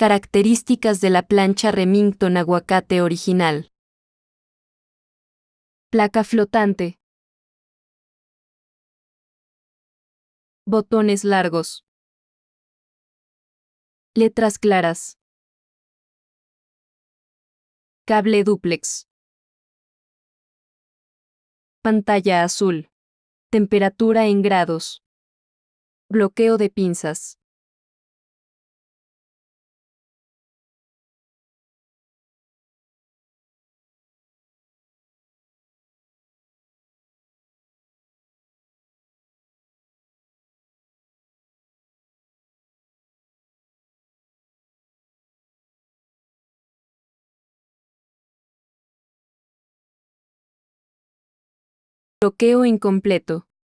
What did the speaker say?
Características de la plancha Remington aguacate original. Placa flotante. Botones largos. Letras claras. Cable duplex. Pantalla azul. Temperatura en grados. Bloqueo de pinzas. Bloqueo incompleto.